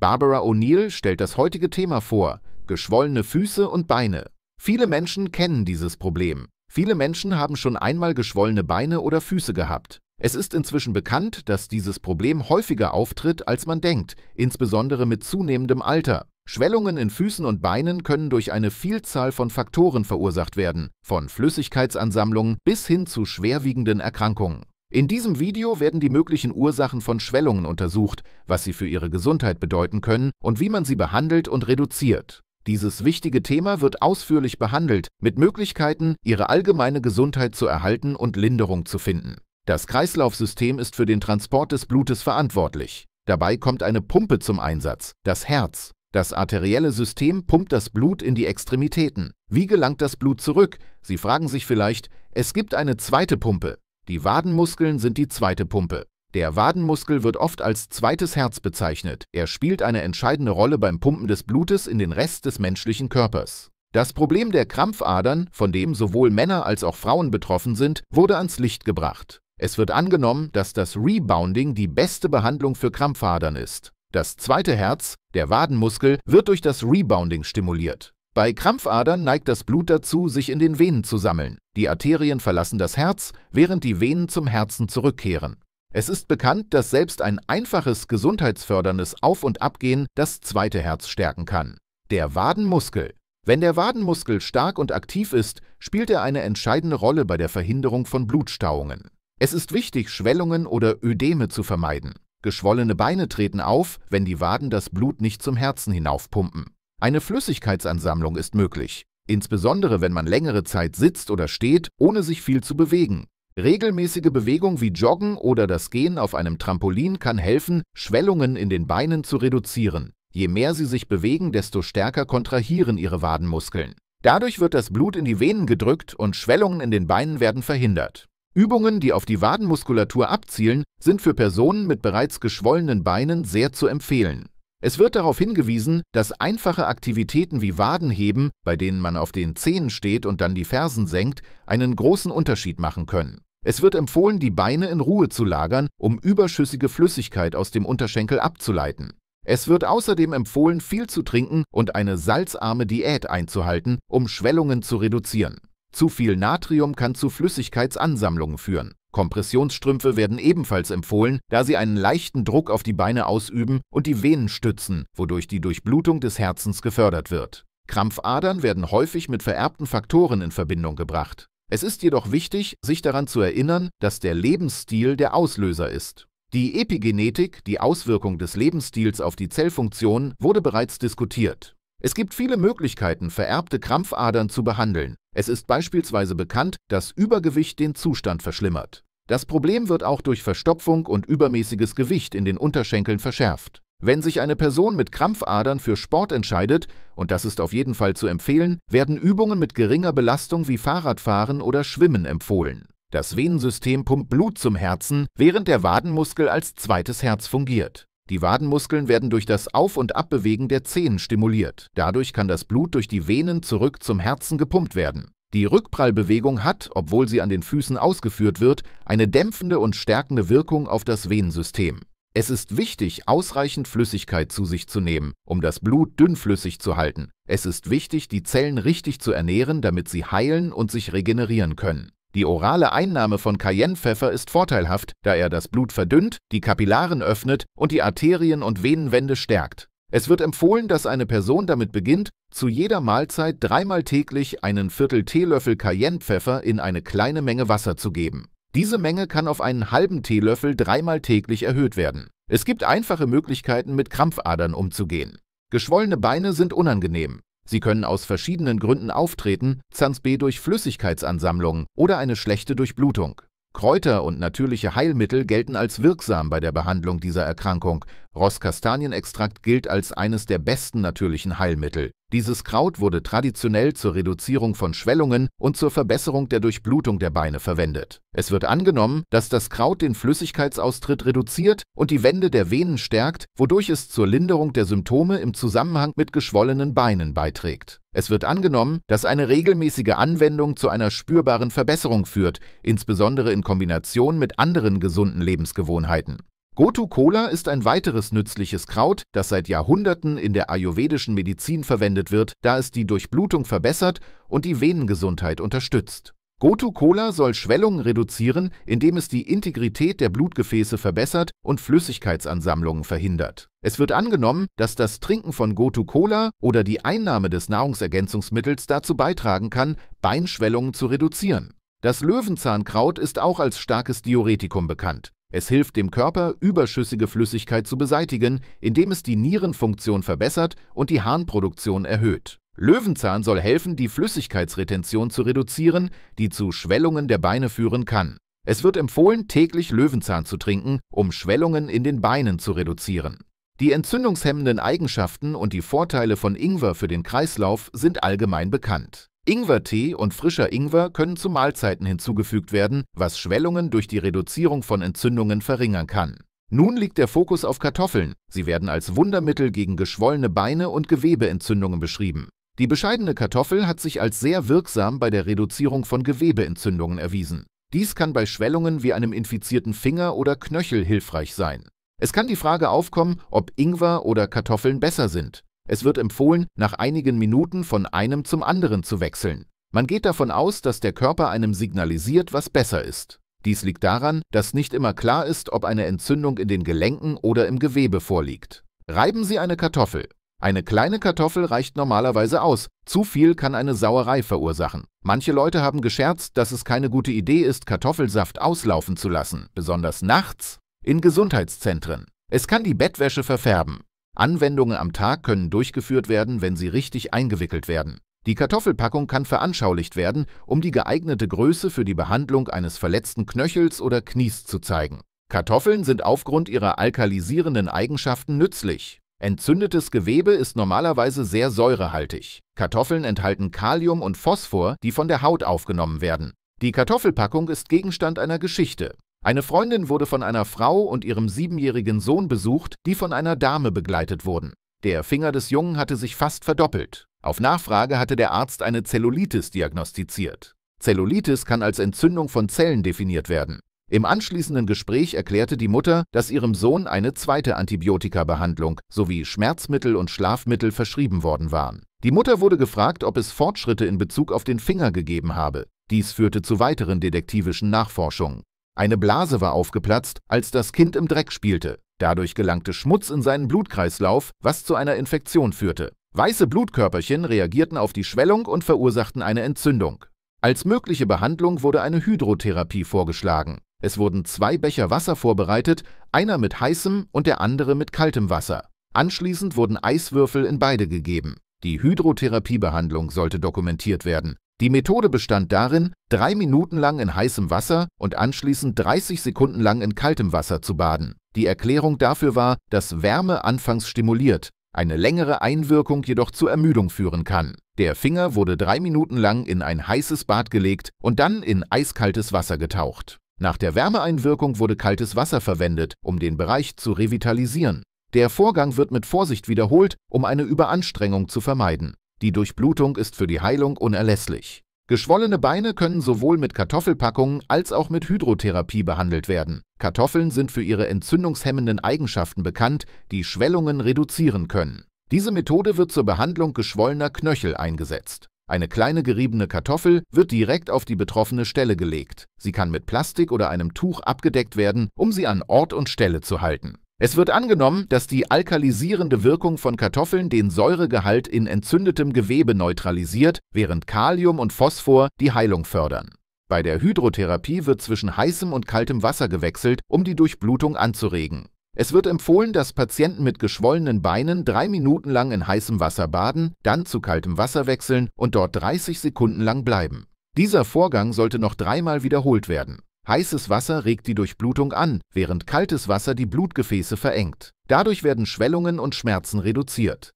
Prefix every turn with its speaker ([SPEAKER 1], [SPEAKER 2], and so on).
[SPEAKER 1] Barbara O'Neill stellt das heutige Thema vor, geschwollene Füße und Beine. Viele Menschen kennen dieses Problem. Viele Menschen haben schon einmal geschwollene Beine oder Füße gehabt. Es ist inzwischen bekannt, dass dieses Problem häufiger auftritt, als man denkt, insbesondere mit zunehmendem Alter. Schwellungen in Füßen und Beinen können durch eine Vielzahl von Faktoren verursacht werden, von Flüssigkeitsansammlungen bis hin zu schwerwiegenden Erkrankungen. In diesem Video werden die möglichen Ursachen von Schwellungen untersucht, was sie für ihre Gesundheit bedeuten können und wie man sie behandelt und reduziert. Dieses wichtige Thema wird ausführlich behandelt, mit Möglichkeiten, ihre allgemeine Gesundheit zu erhalten und Linderung zu finden. Das Kreislaufsystem ist für den Transport des Blutes verantwortlich. Dabei kommt eine Pumpe zum Einsatz, das Herz. Das arterielle System pumpt das Blut in die Extremitäten. Wie gelangt das Blut zurück? Sie fragen sich vielleicht, es gibt eine zweite Pumpe. Die Wadenmuskeln sind die zweite Pumpe. Der Wadenmuskel wird oft als zweites Herz bezeichnet. Er spielt eine entscheidende Rolle beim Pumpen des Blutes in den Rest des menschlichen Körpers. Das Problem der Krampfadern, von dem sowohl Männer als auch Frauen betroffen sind, wurde ans Licht gebracht. Es wird angenommen, dass das Rebounding die beste Behandlung für Krampfadern ist. Das zweite Herz, der Wadenmuskel, wird durch das Rebounding stimuliert. Bei Krampfadern neigt das Blut dazu, sich in den Venen zu sammeln. Die Arterien verlassen das Herz, während die Venen zum Herzen zurückkehren. Es ist bekannt, dass selbst ein einfaches gesundheitsförderndes Auf- und Abgehen das zweite Herz stärken kann. Der Wadenmuskel. Wenn der Wadenmuskel stark und aktiv ist, spielt er eine entscheidende Rolle bei der Verhinderung von Blutstauungen. Es ist wichtig, Schwellungen oder Ödeme zu vermeiden. Geschwollene Beine treten auf, wenn die Waden das Blut nicht zum Herzen hinaufpumpen. Eine Flüssigkeitsansammlung ist möglich, insbesondere wenn man längere Zeit sitzt oder steht, ohne sich viel zu bewegen. Regelmäßige Bewegung wie Joggen oder das Gehen auf einem Trampolin kann helfen, Schwellungen in den Beinen zu reduzieren. Je mehr sie sich bewegen, desto stärker kontrahieren ihre Wadenmuskeln. Dadurch wird das Blut in die Venen gedrückt und Schwellungen in den Beinen werden verhindert. Übungen, die auf die Wadenmuskulatur abzielen, sind für Personen mit bereits geschwollenen Beinen sehr zu empfehlen. Es wird darauf hingewiesen, dass einfache Aktivitäten wie Wadenheben, bei denen man auf den Zehen steht und dann die Fersen senkt, einen großen Unterschied machen können. Es wird empfohlen, die Beine in Ruhe zu lagern, um überschüssige Flüssigkeit aus dem Unterschenkel abzuleiten. Es wird außerdem empfohlen, viel zu trinken und eine salzarme Diät einzuhalten, um Schwellungen zu reduzieren. Zu viel Natrium kann zu Flüssigkeitsansammlungen führen. Kompressionsstrümpfe werden ebenfalls empfohlen, da sie einen leichten Druck auf die Beine ausüben und die Venen stützen, wodurch die Durchblutung des Herzens gefördert wird. Krampfadern werden häufig mit vererbten Faktoren in Verbindung gebracht. Es ist jedoch wichtig, sich daran zu erinnern, dass der Lebensstil der Auslöser ist. Die Epigenetik, die Auswirkung des Lebensstils auf die Zellfunktion, wurde bereits diskutiert. Es gibt viele Möglichkeiten, vererbte Krampfadern zu behandeln. Es ist beispielsweise bekannt, dass Übergewicht den Zustand verschlimmert. Das Problem wird auch durch Verstopfung und übermäßiges Gewicht in den Unterschenkeln verschärft. Wenn sich eine Person mit Krampfadern für Sport entscheidet, und das ist auf jeden Fall zu empfehlen, werden Übungen mit geringer Belastung wie Fahrradfahren oder Schwimmen empfohlen. Das Venensystem pumpt Blut zum Herzen, während der Wadenmuskel als zweites Herz fungiert. Die Wadenmuskeln werden durch das Auf- und Abbewegen der Zehen stimuliert. Dadurch kann das Blut durch die Venen zurück zum Herzen gepumpt werden. Die Rückprallbewegung hat, obwohl sie an den Füßen ausgeführt wird, eine dämpfende und stärkende Wirkung auf das Venensystem. Es ist wichtig, ausreichend Flüssigkeit zu sich zu nehmen, um das Blut dünnflüssig zu halten. Es ist wichtig, die Zellen richtig zu ernähren, damit sie heilen und sich regenerieren können. Die orale Einnahme von Cayennepfeffer ist vorteilhaft, da er das Blut verdünnt, die Kapillaren öffnet und die Arterien und Venenwände stärkt. Es wird empfohlen, dass eine Person damit beginnt, zu jeder Mahlzeit dreimal täglich einen Viertel Teelöffel Cayennepfeffer in eine kleine Menge Wasser zu geben. Diese Menge kann auf einen halben Teelöffel dreimal täglich erhöht werden. Es gibt einfache Möglichkeiten, mit Krampfadern umzugehen. Geschwollene Beine sind unangenehm. Sie können aus verschiedenen Gründen auftreten, B durch Flüssigkeitsansammlung oder eine schlechte Durchblutung. Kräuter und natürliche Heilmittel gelten als wirksam bei der Behandlung dieser Erkrankung. Rosskastanienextrakt gilt als eines der besten natürlichen Heilmittel. Dieses Kraut wurde traditionell zur Reduzierung von Schwellungen und zur Verbesserung der Durchblutung der Beine verwendet. Es wird angenommen, dass das Kraut den Flüssigkeitsaustritt reduziert und die Wände der Venen stärkt, wodurch es zur Linderung der Symptome im Zusammenhang mit geschwollenen Beinen beiträgt. Es wird angenommen, dass eine regelmäßige Anwendung zu einer spürbaren Verbesserung führt, insbesondere in Kombination mit anderen gesunden Lebensgewohnheiten. Gotu Cola ist ein weiteres nützliches Kraut, das seit Jahrhunderten in der ayurvedischen Medizin verwendet wird, da es die Durchblutung verbessert und die Venengesundheit unterstützt. Gotu Cola soll Schwellungen reduzieren, indem es die Integrität der Blutgefäße verbessert und Flüssigkeitsansammlungen verhindert. Es wird angenommen, dass das Trinken von Gotu Cola oder die Einnahme des Nahrungsergänzungsmittels dazu beitragen kann, Beinschwellungen zu reduzieren. Das Löwenzahnkraut ist auch als starkes Diuretikum bekannt. Es hilft dem Körper, überschüssige Flüssigkeit zu beseitigen, indem es die Nierenfunktion verbessert und die Harnproduktion erhöht. Löwenzahn soll helfen, die Flüssigkeitsretention zu reduzieren, die zu Schwellungen der Beine führen kann. Es wird empfohlen, täglich Löwenzahn zu trinken, um Schwellungen in den Beinen zu reduzieren. Die entzündungshemmenden Eigenschaften und die Vorteile von Ingwer für den Kreislauf sind allgemein bekannt. Ingwertee und frischer Ingwer können zu Mahlzeiten hinzugefügt werden, was Schwellungen durch die Reduzierung von Entzündungen verringern kann. Nun liegt der Fokus auf Kartoffeln. Sie werden als Wundermittel gegen geschwollene Beine und Gewebeentzündungen beschrieben. Die bescheidene Kartoffel hat sich als sehr wirksam bei der Reduzierung von Gewebeentzündungen erwiesen. Dies kann bei Schwellungen wie einem infizierten Finger oder Knöchel hilfreich sein. Es kann die Frage aufkommen, ob Ingwer oder Kartoffeln besser sind. Es wird empfohlen, nach einigen Minuten von einem zum anderen zu wechseln. Man geht davon aus, dass der Körper einem signalisiert, was besser ist. Dies liegt daran, dass nicht immer klar ist, ob eine Entzündung in den Gelenken oder im Gewebe vorliegt. Reiben Sie eine Kartoffel. Eine kleine Kartoffel reicht normalerweise aus, zu viel kann eine Sauerei verursachen. Manche Leute haben gescherzt, dass es keine gute Idee ist, Kartoffelsaft auslaufen zu lassen, besonders nachts in Gesundheitszentren. Es kann die Bettwäsche verfärben. Anwendungen am Tag können durchgeführt werden, wenn sie richtig eingewickelt werden. Die Kartoffelpackung kann veranschaulicht werden, um die geeignete Größe für die Behandlung eines verletzten Knöchels oder Knies zu zeigen. Kartoffeln sind aufgrund ihrer alkalisierenden Eigenschaften nützlich. Entzündetes Gewebe ist normalerweise sehr säurehaltig. Kartoffeln enthalten Kalium und Phosphor, die von der Haut aufgenommen werden. Die Kartoffelpackung ist Gegenstand einer Geschichte. Eine Freundin wurde von einer Frau und ihrem siebenjährigen Sohn besucht, die von einer Dame begleitet wurden. Der Finger des Jungen hatte sich fast verdoppelt. Auf Nachfrage hatte der Arzt eine Zellulitis diagnostiziert. Zellulitis kann als Entzündung von Zellen definiert werden. Im anschließenden Gespräch erklärte die Mutter, dass ihrem Sohn eine zweite Antibiotikabehandlung sowie Schmerzmittel und Schlafmittel verschrieben worden waren. Die Mutter wurde gefragt, ob es Fortschritte in Bezug auf den Finger gegeben habe. Dies führte zu weiteren detektivischen Nachforschungen. Eine Blase war aufgeplatzt, als das Kind im Dreck spielte. Dadurch gelangte Schmutz in seinen Blutkreislauf, was zu einer Infektion führte. Weiße Blutkörperchen reagierten auf die Schwellung und verursachten eine Entzündung. Als mögliche Behandlung wurde eine Hydrotherapie vorgeschlagen. Es wurden zwei Becher Wasser vorbereitet, einer mit heißem und der andere mit kaltem Wasser. Anschließend wurden Eiswürfel in beide gegeben. Die Hydrotherapiebehandlung sollte dokumentiert werden. Die Methode bestand darin, drei Minuten lang in heißem Wasser und anschließend 30 Sekunden lang in kaltem Wasser zu baden. Die Erklärung dafür war, dass Wärme anfangs stimuliert, eine längere Einwirkung jedoch zu Ermüdung führen kann. Der Finger wurde drei Minuten lang in ein heißes Bad gelegt und dann in eiskaltes Wasser getaucht. Nach der Wärmeeinwirkung wurde kaltes Wasser verwendet, um den Bereich zu revitalisieren. Der Vorgang wird mit Vorsicht wiederholt, um eine Überanstrengung zu vermeiden. Die Durchblutung ist für die Heilung unerlässlich. Geschwollene Beine können sowohl mit Kartoffelpackungen als auch mit Hydrotherapie behandelt werden. Kartoffeln sind für ihre entzündungshemmenden Eigenschaften bekannt, die Schwellungen reduzieren können. Diese Methode wird zur Behandlung geschwollener Knöchel eingesetzt. Eine kleine geriebene Kartoffel wird direkt auf die betroffene Stelle gelegt. Sie kann mit Plastik oder einem Tuch abgedeckt werden, um sie an Ort und Stelle zu halten. Es wird angenommen, dass die alkalisierende Wirkung von Kartoffeln den Säuregehalt in entzündetem Gewebe neutralisiert, während Kalium und Phosphor die Heilung fördern. Bei der Hydrotherapie wird zwischen heißem und kaltem Wasser gewechselt, um die Durchblutung anzuregen. Es wird empfohlen, dass Patienten mit geschwollenen Beinen drei Minuten lang in heißem Wasser baden, dann zu kaltem Wasser wechseln und dort 30 Sekunden lang bleiben. Dieser Vorgang sollte noch dreimal wiederholt werden. Heißes Wasser regt die Durchblutung an, während kaltes Wasser die Blutgefäße verengt. Dadurch werden Schwellungen und Schmerzen reduziert.